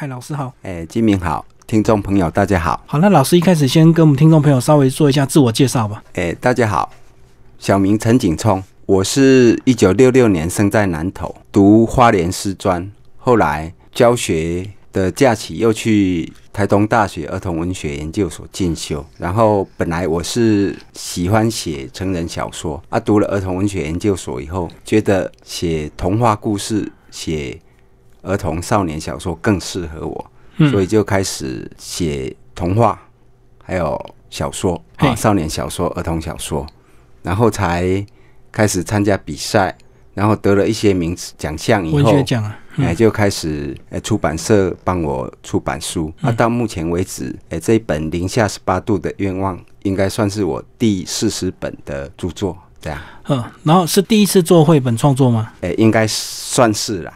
嗨，老师好！哎，金明好！听众朋友大家好！好，那老师一开始先跟我们听众朋友稍微做一下自我介绍吧。哎，大家好，小明陈景聪，我是一九六六年生在南投，读花莲师专，后来教学的假期又去台东大学儿童文学研究所进修，然后本来我是喜欢写成人小说啊，读了儿童文学研究所以后，觉得写童话故事写。儿童、少年小说更适合我，所以就开始写童话，还有小说啊，少年小说、儿童小说，然后才开始参加比赛，然后得了一些名奖项以后，文学奖啊，哎，就开始哎，出版社帮我出版书。那到目前为止，哎，这一本《零下十八度的愿望》应该算是我第四十本的著作，这样，嗯，然后是第一次做绘本创作吗？哎，应该算是啦。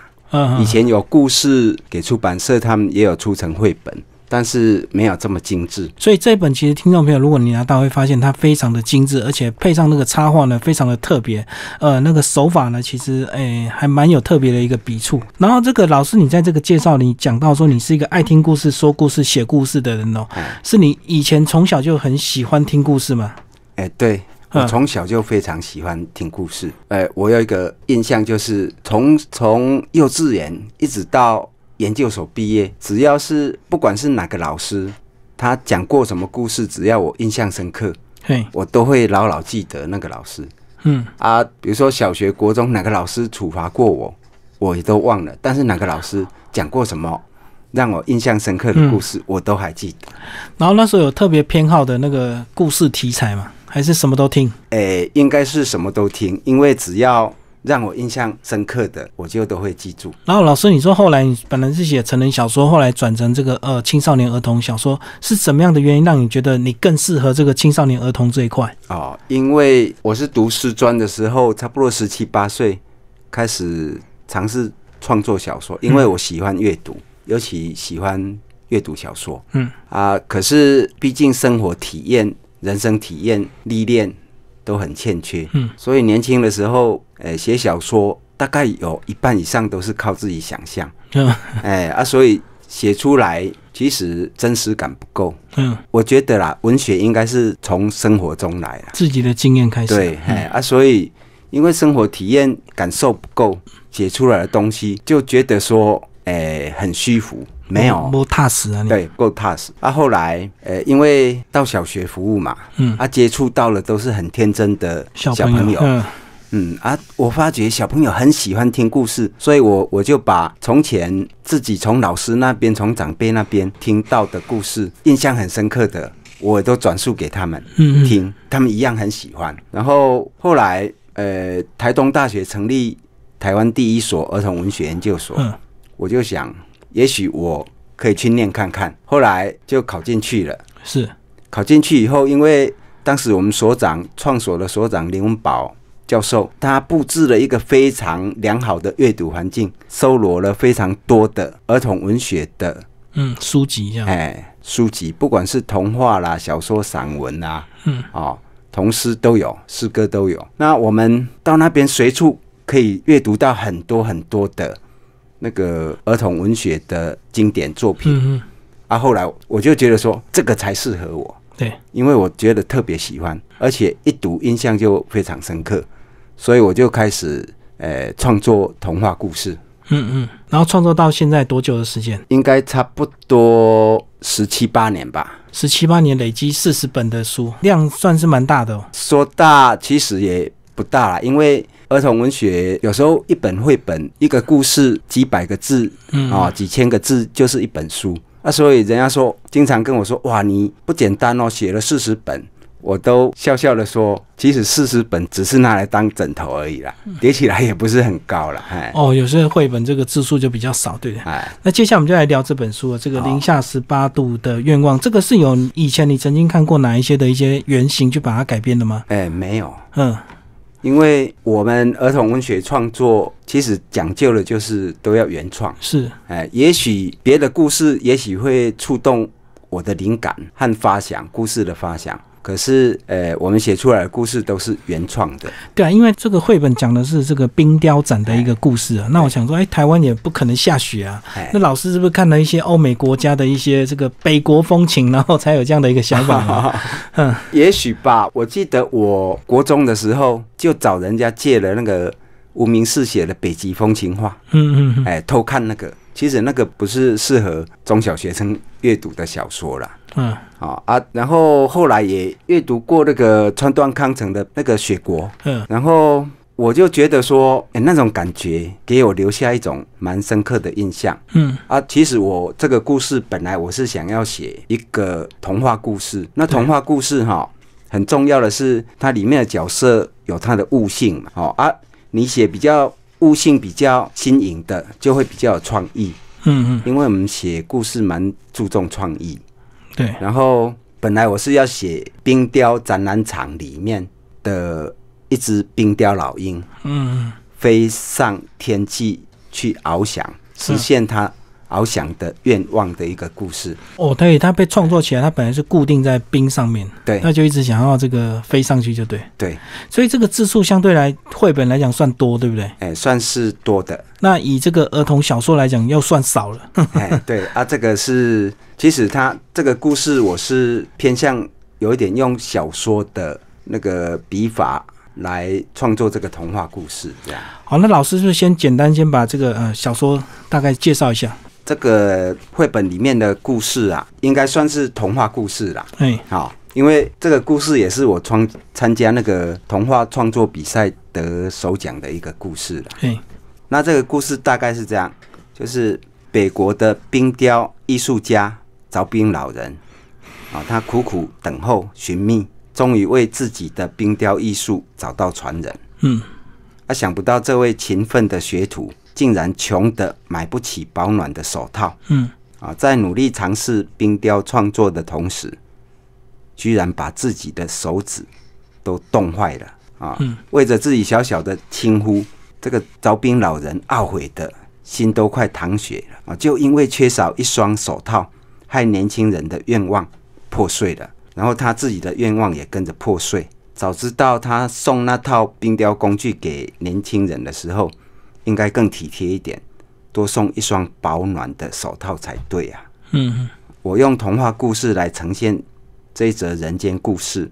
以前有故事给出版社，他们也有出成绘本，但是没有这么精致。所以这一本其实听众朋友，如果你拿到会发现它非常的精致，而且配上那个插画呢，非常的特别。呃，那个手法呢，其实诶还蛮有特别的一个笔触。然后这个老师，你在这个介绍里讲到说，你是一个爱听故事、说故事、写故事的人哦，是你以前从小就很喜欢听故事吗？哎，对。我从小就非常喜欢听故事。哎，我有一个印象，就是从从幼稚园一直到研究所毕业，只要是不管是哪个老师，他讲过什么故事，只要我印象深刻，对，我都会牢牢记得那个老师。嗯啊，比如说小学、国中哪个老师处罚过我，我也都忘了；但是哪个老师讲过什么让我印象深刻的故事，我都还记得。然后那时候有特别偏好的那个故事题材吗？还是什么都听？诶，应该是什么都听，因为只要让我印象深刻的，我就都会记住。然后老师，你说后来你本来是写成人小说，后来转成这个呃青少年儿童小说，是什么样的原因让你觉得你更适合这个青少年儿童这一块？哦，因为我是读师专的时候，差不多十七八岁开始尝试创作小说，因为我喜欢阅读，尤其喜欢阅读小说。嗯啊，可是毕竟生活体验。人生体验、历练都很欠缺，嗯，所以年轻的时候，诶，写小说大概有一半以上都是靠自己想象，嗯，哎啊，所以写出来其实真实感不够，嗯，我觉得啦，文学应该是从生活中来自己的经验开始，对，哎啊，所以因为生活体验感受不够，写出来的东西就觉得说，诶，很虚浮。没有够踏实啊！对，够踏实啊！后来，呃，因为到小学服务嘛，嗯，他接触到了都是很天真的小朋友，嗯嗯啊，我发觉小朋友很喜欢听故事，所以我我就把从前自己从老师那边、从长辈那边听到的故事，印象很深刻的，我都转述给他们听，他们一样很喜欢。然后后来，呃，台东大学成立台湾第一所儿童文学研究所，我就想。也许我可以去念看看，后来就考进去了。是，考进去以后，因为当时我们所长创所的所长林文宝教授，他布置了一个非常良好的阅读环境，收罗了非常多的儿童文学的嗯书籍呀，哎书籍，不管是童话啦、小说、散文啦，嗯哦，童诗都有，诗歌都有。那我们到那边随处可以阅读到很多很多的。那个儿童文学的经典作品，啊，后来我就觉得说这个才适合我，对，因为我觉得特别喜欢，而且一读印象就非常深刻，所以我就开始呃创作童话故事，嗯嗯，然后创作到现在多久的时间？应该差不多十七八年吧，十七八年累积四十本的书量，算是蛮大的哦。说大其实也不大了，因为。儿童文学有时候一本绘本一个故事几百个字啊几千个字就是一本书啊，所以人家说经常跟我说哇你不简单哦写了四十本我都笑笑的说，其实四十本只是拿来当枕头而已啦，叠起来也不是很高了。哦，有时候绘本这个字数就比较少，对不对？那接下来我们就来聊这本书了。这个零下十八度的愿望，这个是有以前你曾经看过哪一些的一些原型去把它改编的吗？哎，没有，嗯。因为我们儿童文学创作，其实讲究的就是都要原创。是，哎，也许别的故事，也许会触动我的灵感和发想，故事的发想。可是，呃，我们写出来的故事都是原创的。对啊，因为这个绘本讲的是这个冰雕展的一个故事啊。那我想说，哎，台湾也不可能下雪啊。那老师是不是看了一些欧美国家的一些这个北国风情，然后才有这样的一个想法？嗯，也许吧。我记得我国中的时候，就找人家借了那个无名氏写的《北极风情画》。嗯嗯，哎，偷看那个。其实那个不是适合中小学生阅读的小说了。嗯。啊啊，然后后来也阅读过那个川端康成的那个《雪国》。嗯。然后我就觉得说，哎，那种感觉给我留下一种蛮深刻的印象。嗯。啊，其实我这个故事本来我是想要写一个童话故事。那童话故事哈，很重要的是它里面的角色有它的悟性嘛。哦啊，你写比较。悟性比较新颖的，就会比较有创意。嗯嗯，因为我们写故事蛮注重创意。对，然后本来我是要写冰雕展览场里面的一只冰雕老鹰，嗯，飞上天际去翱翔，实现它。翱翔的愿望的一个故事哦，对，它被创作起来，它本来是固定在冰上面，对，那就一直想要这个飞上去，就对对，所以这个字数相对来绘本来讲算多，对不对？哎，算是多的。那以这个儿童小说来讲，又算少了。哎，对啊，这个是其实他这个故事，我是偏向有一点用小说的那个笔法来创作这个童话故事，这样。好，那老师就先简单先把这个呃小说大概介绍一下。这个绘本里面的故事啊，应该算是童话故事啦。哎，好，因为这个故事也是我创参加那个童话创作比赛得首奖的一个故事啦。哎，那这个故事大概是这样：，就是北国的冰雕艺术家——凿冰老人啊，他苦苦等候寻觅，终于为自己的冰雕艺术找到传人。嗯，啊，想不到这位勤奋的学徒。竟然穷得买不起保暖的手套，嗯，啊，在努力尝试冰雕创作的同时，居然把自己的手指都冻坏了啊！为着自己小小的轻忽，这个凿冰老人懊悔的心都快淌血了啊！就因为缺少一双手套，害年轻人的愿望破碎了，然后他自己的愿望也跟着破碎。早知道他送那套冰雕工具给年轻人的时候。应该更体贴一点，多送一双保暖的手套才对啊！嗯，我用童话故事来呈现这一则人间故事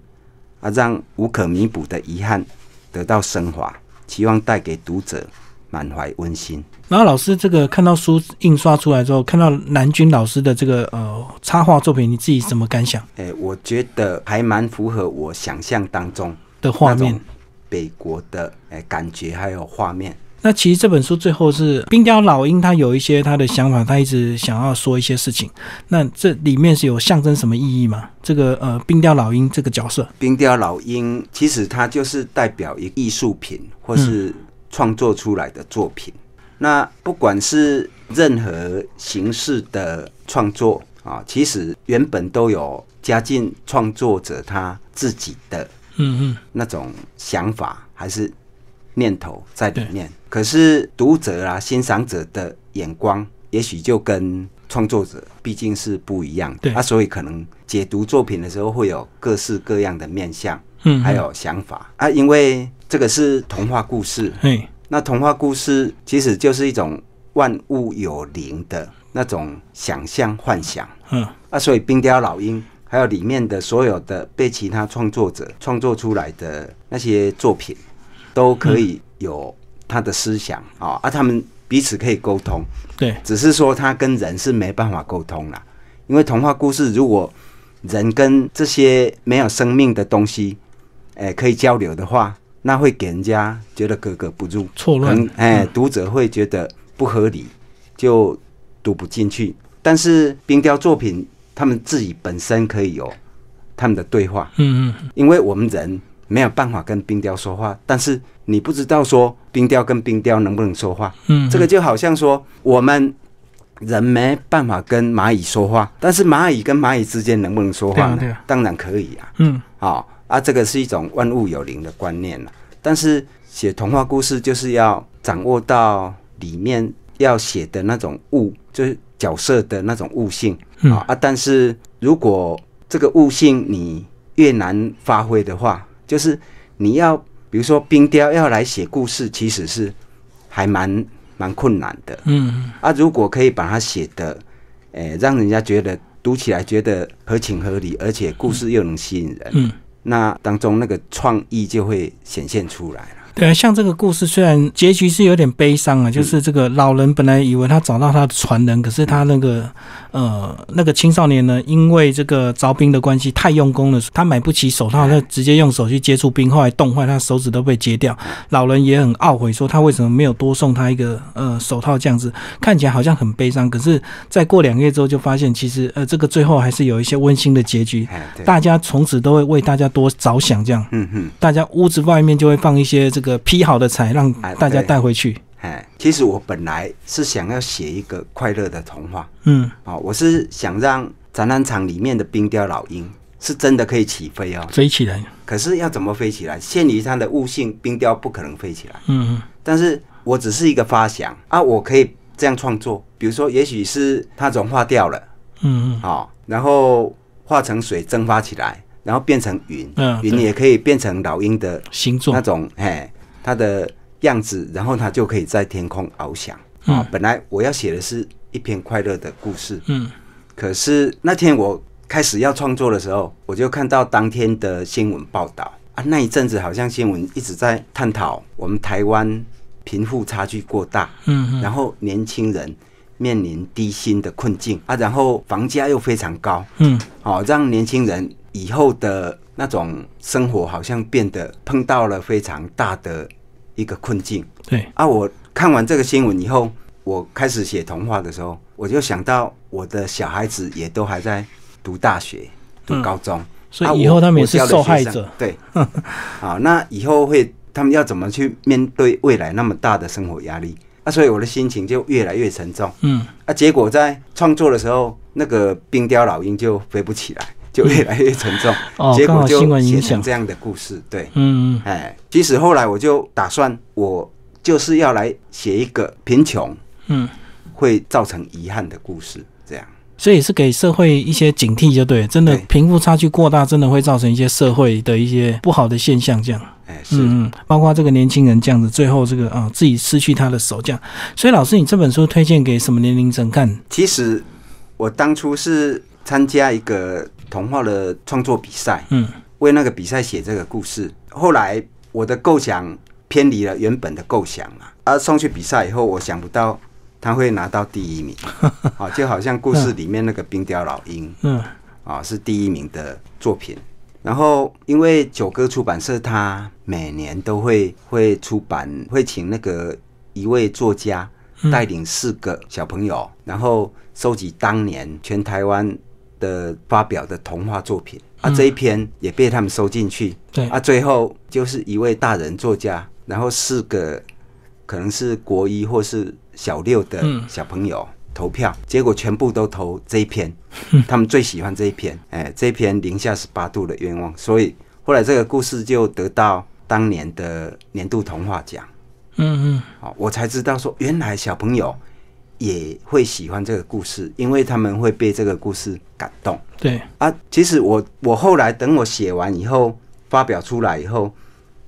啊，让无可弥补的遗憾得到升华，希望带给读者满怀温馨。然后，老师这个看到书印刷出来之后，看到南军老师的这个呃插画作品，你自己怎么感想？哎，我觉得还蛮符合我想象当中的画面，北国的哎感觉还有画面。那其实这本书最后是冰雕老鹰，他有一些他的想法，他一直想要说一些事情。那这里面是有象征什么意义吗？这个呃，冰雕老鹰这个角色，冰雕老鹰其实它就是代表一艺术品，或是创作出来的作品。那不管是任何形式的创作啊，其实原本都有加进创作者他自己的嗯嗯那种想法还是念头在里面。可是读者啊，欣赏者的眼光，也许就跟创作者毕竟是不一样的。对啊，所以可能解读作品的时候，会有各式各样的面相，嗯，还有想法啊。因为这个是童话故事，那童话故事其实就是一种万物有灵的那种想象幻想，嗯。啊，所以冰雕老鹰，还有里面的所有的被其他创作者创作出来的那些作品，都可以有。他的思想啊，而他们彼此可以沟通，对，只是说他跟人是没办法沟通了，因为童话故事如果人跟这些没有生命的东西，哎，可以交流的话，那会给人家觉得格格不入，错乱，哎，读者会觉得不合理，就读不进去。但是冰雕作品，他们自己本身可以有他们的对话，嗯嗯，因为我们人。没有办法跟冰雕说话，但是你不知道说冰雕跟冰雕能不能说话。嗯，这个就好像说我们人没办法跟蚂蚁说话，但是蚂蚁跟蚂蚁之间能不能说话呢？当然可以啊。嗯，好啊，这个是一种万物有灵的观念了。但是写童话故事就是要掌握到里面要写的那种物，就是角色的那种悟性啊啊。但是如果这个悟性你越难发挥的话，就是你要，比如说冰雕要来写故事，其实是还蛮蛮困难的。嗯啊，如果可以把它写的，诶，让人家觉得读起来觉得合情合理，而且故事又能吸引人，那当中那个创意就会显现出来了。对啊，像这个故事虽然结局是有点悲伤啊，就是这个老人本来以为他找到他的传人，可是他那个呃那个青少年呢，因为这个凿冰的关系太用功了，他买不起手套，他直接用手去接触冰，后来冻坏，他手指都被截掉。老人也很懊悔，说他为什么没有多送他一个呃手套这样子。看起来好像很悲伤，可是再过两个月之后就发现，其实呃这个最后还是有一些温馨的结局。大家从此都会为大家多着想，这样。嗯嗯，大家屋子外面就会放一些这。个劈好的材让大家带回去。哎，其实我本来是想要写一个快乐的童话。嗯，啊，我是想让展览场里面的冰雕老鹰是真的可以起飞哦，飞起来。可是要怎么飞起来？限于它的悟性，冰雕不可能飞起来。嗯，但是我只是一个发想啊，我可以这样创作。比如说，也许是它融化掉了。嗯，好，然后化成水蒸发起来。然后变成云，云也可以变成老鹰的形状那种，嘿，它的样子，然后它就可以在天空翱翔。啊，本来我要写的是一篇快乐的故事，嗯，可是那天我开始要创作的时候，我就看到当天的新闻报道啊，那一阵子好像新闻一直在探讨我们台湾贫富差距过大，嗯，然后年轻人面临低薪的困境啊，然后房价又非常高，嗯，哦，让年轻人。以后的那种生活好像变得碰到了非常大的一个困境。对啊，我看完这个新闻以后，我开始写童话的时候，我就想到我的小孩子也都还在读大学、读高中，所以以后他们是受害者。对，啊，那以后会他们要怎么去面对未来那么大的生活压力？啊，所以我的心情就越来越沉重。嗯，啊，结果在创作的时候，那个冰雕老鹰就飞不起来。就越来越沉重，结果就写成这样的故事，对，嗯，哎，其实后来我就打算，我就是要来写一个贫穷，嗯，会造成遗憾的故事，这样，所以是给社会一些警惕，就对，真的贫富差距过大，真的会造成一些社会的一些不好的现象，这样，哎，是，嗯，包括这个年轻人这样子，最后这个啊，自己失去他的手这样，所以老师，你这本书推荐给什么年龄层看？其实我当初是参加一个。童话的创作比赛，嗯，为那个比赛写这个故事。后来我的构想偏离了原本的构想了，啊，送去比赛以后，我想不到他会拿到第一名，啊，就好像故事里面那个冰雕老鹰，嗯，啊，是第一名的作品。然后因为九歌出版社，他每年都会会出版，会请那个一位作家带领四个小朋友，然后收集当年全台湾。的发表的童话作品啊，这一篇也被他们收进去。对啊，最后就是一位大人作家，然后四个可能是国一或是小六的小朋友投票，结果全部都投这一篇，他们最喜欢这一篇。哎，这篇零下十八度的愿望，所以后来这个故事就得到当年的年度童话奖。嗯嗯，好，我才知道说原来小朋友。也会喜欢这个故事，因为他们会被这个故事感动。对啊，其实我我后来等我写完以后，发表出来以后，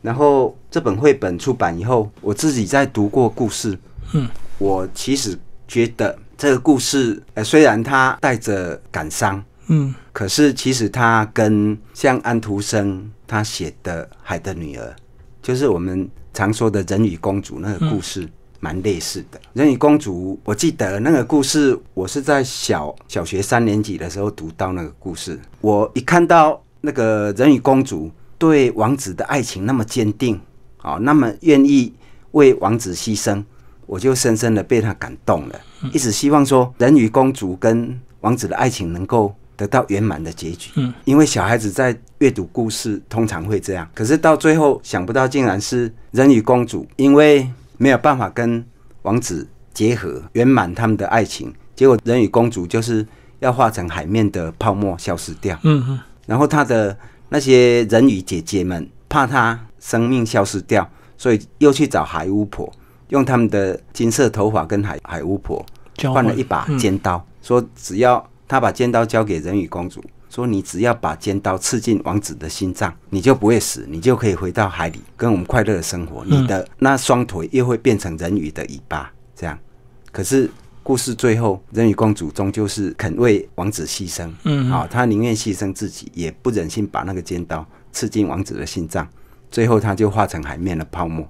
然后这本绘本出版以后，我自己在读过故事，嗯，我其实觉得这个故事，呃，虽然它带着感伤，嗯，可是其实它跟像安徒生他写的《海的女儿》，就是我们常说的《人鱼公主》那个故事。蛮类似的《人鱼公主》，我记得那个故事，我是在小小学三年级的时候读到那个故事。我一看到那个人鱼公主对王子的爱情那么坚定，啊，那么愿意为王子牺牲，我就深深的被他感动了。一直希望说人鱼公主跟王子的爱情能够得到圆满的结局。嗯，因为小孩子在阅读故事通常会这样，可是到最后想不到，竟然是人鱼公主，因为。没有办法跟王子结合圆满他们的爱情，结果人鱼公主就是要化成海面的泡沫消失掉。嗯哼。然后他的那些人鱼姐姐们怕他生命消失掉，所以又去找海巫婆，用他们的金色头发跟海海巫婆换了一把尖刀，说只要他把尖刀交给人鱼公主。说你只要把尖刀刺进王子的心脏，你就不会死，你就可以回到海里跟我们快乐的生活。你的那双腿又会变成人鱼的尾巴，这样。可是故事最后，人鱼公主终究是肯为王子牺牲。嗯，好，她宁愿牺牲自己，也不忍心把那个尖刀刺进王子的心脏。最后，她就化成海面的泡沫，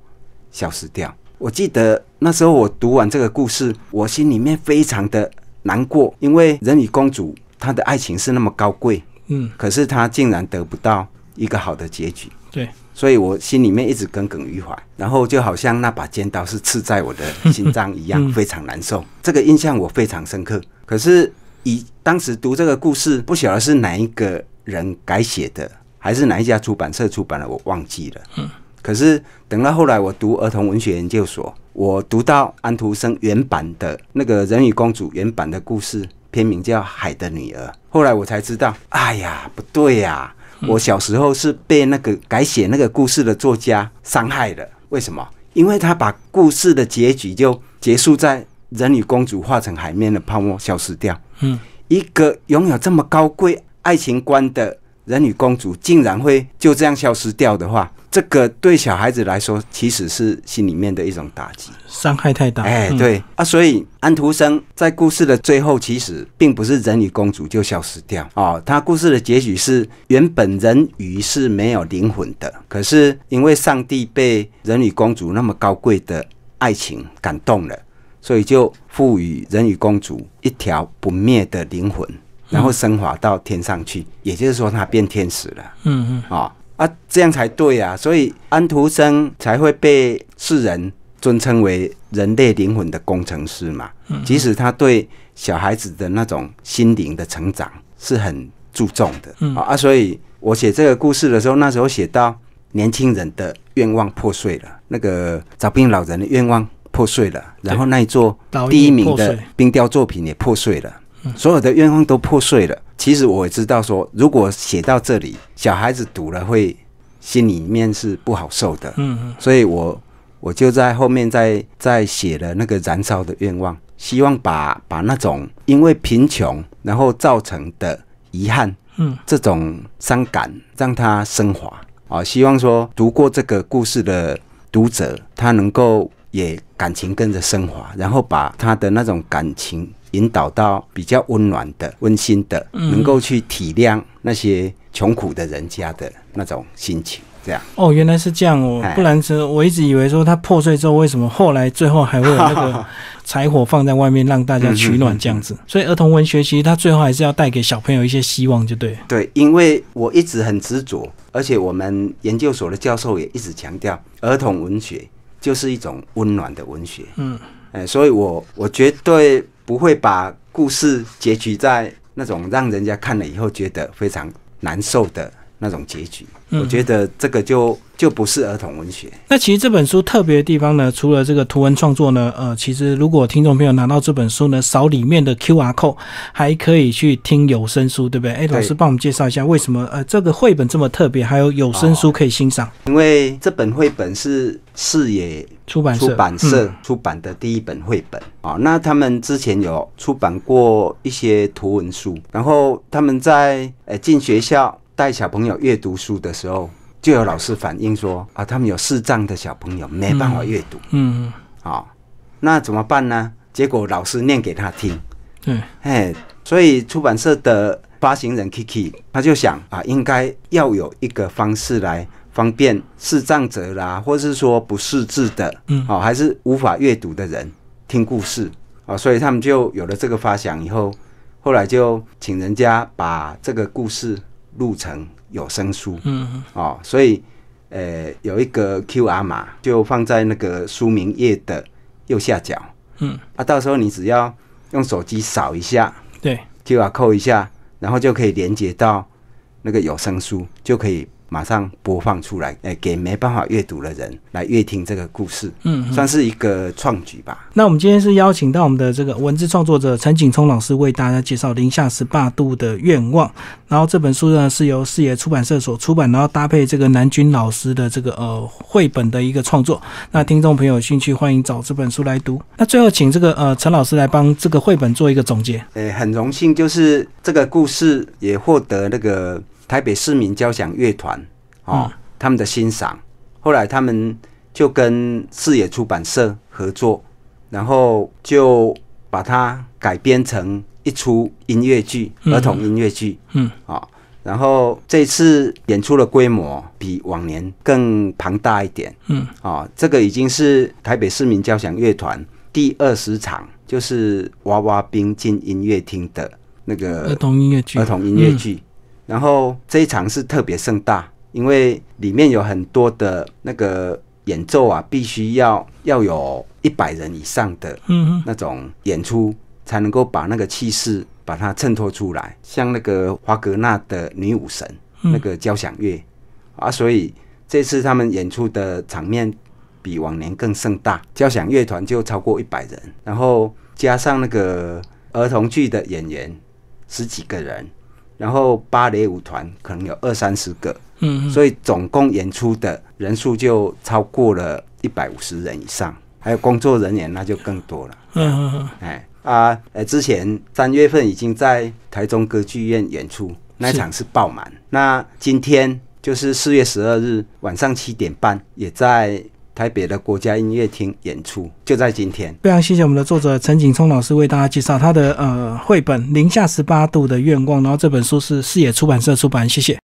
消失掉。我记得那时候我读完这个故事，我心里面非常的难过，因为人鱼公主。他的爱情是那么高贵，嗯，可是他竟然得不到一个好的结局，对，所以我心里面一直耿耿于怀，然后就好像那把尖刀是刺在我的心脏一样，非常难受。这个印象我非常深刻。可是以当时读这个故事，不晓得是哪一个人改写的，还是哪一家出版社出版的，我忘记了。嗯，可是等到后来我读儿童文学研究所，我读到安徒生原版的那个人鱼公主原版的故事。片名叫《海的女儿》，后来我才知道，哎呀，不对呀！我小时候是被那个改写那个故事的作家伤害了。为什么？因为他把故事的结局就结束在人鱼公主化成海面的泡沫消失掉。嗯，一个拥有这么高贵爱情观的人鱼公主，竟然会就这样消失掉的话。这个对小孩子来说，其实是心里面的一种打击，伤害太大。哎，对啊，所以安徒生在故事的最后，其实并不是人鱼公主就消失掉啊。他故事的结局是，原本人鱼是没有灵魂的，可是因为上帝被人鱼公主那么高贵的爱情感动了，所以就赋予人鱼公主一条不灭的灵魂，然后升华到天上去。也就是说，她变天使了。嗯嗯啊。啊，这样才对啊，所以安徒生才会被世人尊称为人类灵魂的工程师嘛。即使他对小孩子的那种心灵的成长是很注重的。嗯。啊，所以我写这个故事的时候，那时候写到年轻人的愿望破碎了，那个凿冰老人的愿望破碎了，然后那一座第一名的冰雕作品也破碎了，所有的愿望都破碎了。其实我知道，说如果写到这里，小孩子读了会心里面是不好受的。嗯嗯，所以我我就在后面再再写了那个燃烧的愿望，希望把把那种因为贫穷然后造成的遗憾，嗯，这种伤感让他升华啊。希望说读过这个故事的读者，他能够也感情跟着升华，然后把他的那种感情。引导到比较温暖的、温馨的，能够去体谅那些穷苦的人家的那种心情，这样哦，原来是这样哦，不然我一直以为说它破碎之后，为什么后来最后还会有那个柴火放在外面让大家取暖这样子？所以儿童文学其实它最后还是要带给小朋友一些希望，就对对，因为我一直很执着，而且我们研究所的教授也一直强调，儿童文学就是一种温暖的文学，嗯，哎，所以我我绝对。不会把故事结局在那种让人家看了以后觉得非常难受的。那种结局，我觉得这个就就不是儿童文学。那其实这本书特别的地方呢，除了这个图文创作呢，呃，其实如果听众朋友拿到这本书呢，扫里面的 Q R code 还可以去听有声书，对不对？哎，老师帮我们介绍一下为什么呃这个绘本这么特别，还有有声书可以欣赏。因为这本绘本是四野出版社出版的第一本绘本啊。那他们之前有出版过一些图文书，然后他们在呃进学校。带小朋友阅读书的时候，就有老师反映说啊，他们有视障的小朋友没办法阅读。嗯，好，那怎么办呢？结果老师念给他听。对，哎，所以出版社的发行人 Kiki 他就想啊，应该要有一个方式来方便视障者啦，或是说不识字的，嗯，哦，还是无法阅读的人听故事啊，所以他们就有了这个发想以后，后来就请人家把这个故事。路程有声书，嗯，哦，所以，呃，有一个 Q R 码，就放在那个书名页的右下角，嗯，啊，到时候你只要用手机扫一下，对，Q R 扣一下，然后就可以连接到那个有声书，就可以。马上播放出来，诶，给没办法阅读的人来阅听这个故事，嗯，算是一个创举吧。那我们今天是邀请到我们的这个文字创作者陈景聪老师为大家介绍《零下十八度的愿望》，然后这本书呢是由四野出版社所出版，然后搭配这个南军老师的这个呃绘本的一个创作。那听众朋友有兴趣，欢迎找这本书来读。那最后请这个呃陈老师来帮这个绘本做一个总结。诶，很荣幸，就是这个故事也获得那个。台北市民交响乐团，哦，他们的欣赏，后来他们就跟视野出版社合作，然后就把它改编成一出音乐剧，儿童音乐剧，嗯，啊，然后这次演出的规模比往年更庞大一点，嗯，啊，这个已经是台北市民交响乐团第二十场，就是娃娃兵进音乐厅的那个儿童音乐剧，儿童音乐剧。然后这一场是特别盛大，因为里面有很多的那个演奏啊，必须要要有一百人以上的那种演出，才能够把那个气势把它衬托出来。像那个华格纳的《女武神》那个交响乐啊，所以这次他们演出的场面比往年更盛大，交响乐团就超过一百人，然后加上那个儿童剧的演员十几个人。然后芭蕾舞团可能有二三十个，嗯，所以总共演出的人数就超过了一百五十人以上，还有工作人员那就更多了，嗯嗯嗯，哎啊，呃，之前三月份已经在台中歌剧院演出，那场是爆满，那今天就是四月十二日晚上七点半也在。台北的国家音乐厅演出就在今天，非常谢谢我们的作者陈景聪老师为大家介绍他的呃绘本《零下十八度的愿望》，然后这本书是视野出版社出版，谢谢。